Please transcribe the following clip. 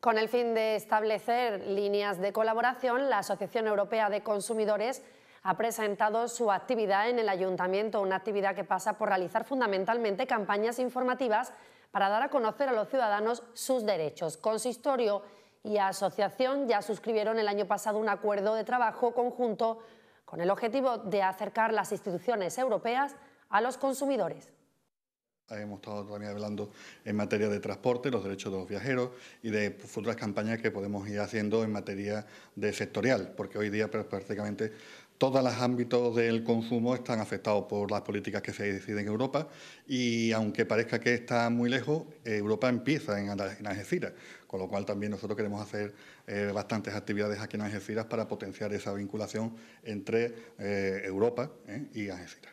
Con el fin de establecer líneas de colaboración, la Asociación Europea de Consumidores ha presentado su actividad en el ayuntamiento, una actividad que pasa por realizar fundamentalmente campañas informativas para dar a conocer a los ciudadanos sus derechos. Consistorio y asociación ya suscribieron el año pasado un acuerdo de trabajo conjunto con el objetivo de acercar las instituciones europeas a los consumidores hemos estado también hablando en materia de transporte, los derechos de los viajeros y de futuras campañas que podemos ir haciendo en materia de sectorial, porque hoy día pues, prácticamente todos los ámbitos del consumo están afectados por las políticas que se deciden en Europa y aunque parezca que está muy lejos, Europa empieza en, Algeciras, con lo cual también nosotros queremos hacer eh, bastantes actividades aquí en Algeciras para potenciar esa vinculación entre eh, Europa eh, y Algeciras.